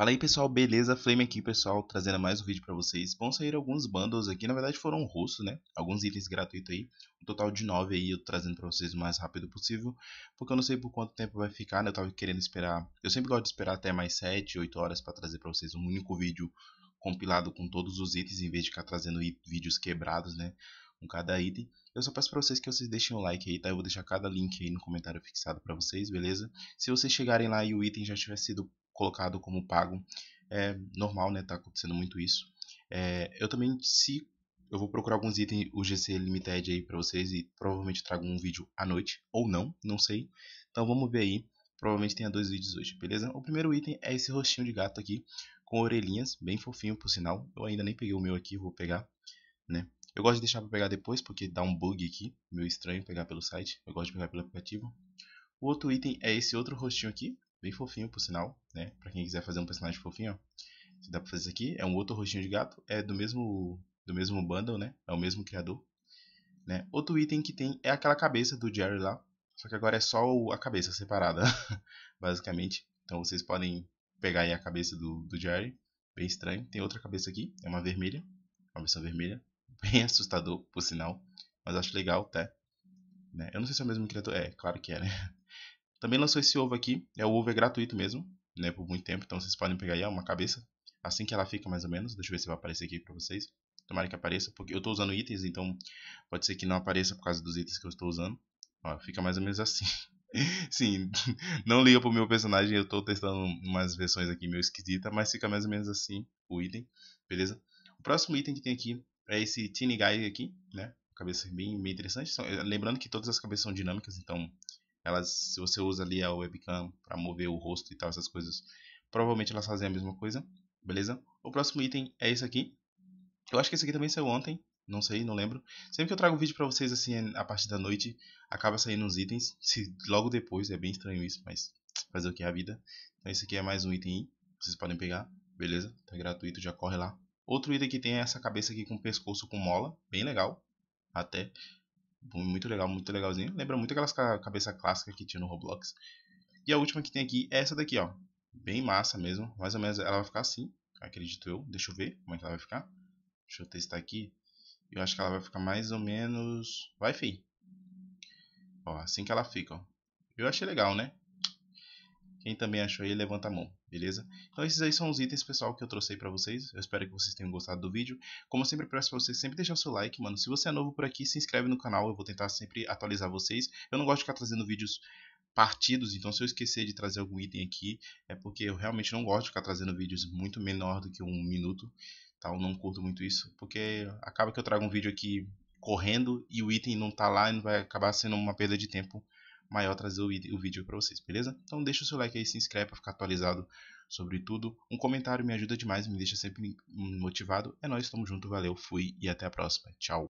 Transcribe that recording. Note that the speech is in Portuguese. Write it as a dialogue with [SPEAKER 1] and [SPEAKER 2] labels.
[SPEAKER 1] Fala aí pessoal, beleza? Flame aqui pessoal, trazendo mais um vídeo para vocês. Vão sair alguns bundles aqui, na verdade foram russos, né? Alguns itens gratuitos aí, um total de 9 aí, eu trazendo para vocês o mais rápido possível, porque eu não sei por quanto tempo vai ficar, né? Eu tava querendo esperar, eu sempre gosto de esperar até mais 7, 8 horas para trazer para vocês um único vídeo compilado com todos os itens, em vez de ficar trazendo vídeos quebrados, né? Com cada item. Eu só peço para vocês que vocês deixem um like aí, tá? Eu vou deixar cada link aí no comentário fixado para vocês, beleza? Se vocês chegarem lá e o item já tiver sido colocado como pago. É normal, né? Tá acontecendo muito isso. É, eu também, se eu vou procurar alguns itens UGC Limited aí para vocês e provavelmente trago um vídeo à noite ou não, não sei. Então vamos ver aí. Provavelmente tenha dois vídeos hoje, beleza? O primeiro item é esse rostinho de gato aqui com orelhinhas, bem fofinho por sinal. Eu ainda nem peguei o meu aqui, vou pegar, né? Eu gosto de deixar para pegar depois porque dá um bug aqui, meio estranho pegar pelo site. Eu gosto de pegar pelo aplicativo. O outro item é esse outro rostinho aqui, Bem fofinho, por sinal, né? Pra quem quiser fazer um personagem fofinho, ó. Dá pra fazer isso aqui. É um outro rostinho de gato. É do mesmo, do mesmo bundle, né? É o mesmo criador. Né? Outro item que tem é aquela cabeça do Jerry lá. Só que agora é só a cabeça separada, basicamente. Então vocês podem pegar aí a cabeça do, do Jerry. Bem estranho. Tem outra cabeça aqui. É uma vermelha. Uma versão vermelha. Bem assustador, por sinal. Mas acho legal até. Tá? Né? Eu não sei se é o mesmo criador. É, claro que é, né? Também lançou esse ovo aqui. É, o ovo é gratuito mesmo, né? Por muito tempo. Então vocês podem pegar aí é uma cabeça. Assim que ela fica, mais ou menos. Deixa eu ver se vai aparecer aqui pra vocês. Tomara que apareça, porque eu estou usando itens, então pode ser que não apareça por causa dos itens que eu estou usando. Ó, fica mais ou menos assim. Sim, não liga pro meu personagem, eu estou testando umas versões aqui meio esquisita, mas fica mais ou menos assim o item, beleza? O próximo item que tem aqui é esse Teeny Guy aqui, né? Cabeça bem, bem interessante. Eh, lembrando que todas as cabeças são dinâmicas, então elas, se você usa ali a webcam para mover o rosto e tal, essas coisas, provavelmente elas fazem a mesma coisa, beleza? O próximo item é esse aqui. Eu acho que esse aqui também saiu ontem, não sei, não lembro. Sempre que eu trago um vídeo para vocês assim, é a partir da noite, acaba saindo uns itens, se logo depois, é bem estranho isso, mas fazer o que é a vida. Então esse aqui é mais um item, vocês podem pegar, beleza? Tá gratuito, já corre lá. Outro item que tem é essa cabeça aqui com pescoço com mola, bem legal, até. Muito legal, muito legalzinho. Lembra muito aquelas cabeça clássica que tinha no Roblox. E a última que tem aqui é essa daqui, ó. Bem massa mesmo. Mais ou menos ela vai ficar assim, acredito eu. Deixa eu ver como é que ela vai ficar. Deixa eu testar aqui. Eu acho que ela vai ficar mais ou menos... Vai, feio Ó, assim que ela fica, ó. Eu achei legal, né? Quem também achou aí, levanta a mão, beleza? Então esses aí são os itens, pessoal, que eu trouxe aí pra vocês. Eu espero que vocês tenham gostado do vídeo. Como sempre, peço pra vocês sempre deixar o seu like, mano. Se você é novo por aqui, se inscreve no canal. Eu vou tentar sempre atualizar vocês. Eu não gosto de ficar trazendo vídeos partidos, então se eu esquecer de trazer algum item aqui, é porque eu realmente não gosto de ficar trazendo vídeos muito menor do que um minuto, tá? Eu não curto muito isso, porque acaba que eu trago um vídeo aqui correndo e o item não tá lá e vai acabar sendo uma perda de tempo maior trazer o, vídeo para vocês, beleza? Então deixa o seu like aí, se inscreve para ficar atualizado sobre tudo. Um comentário me ajuda demais, me deixa sempre motivado. É nóis, tamo junto, valeu, fui e até a próxima. Tchau!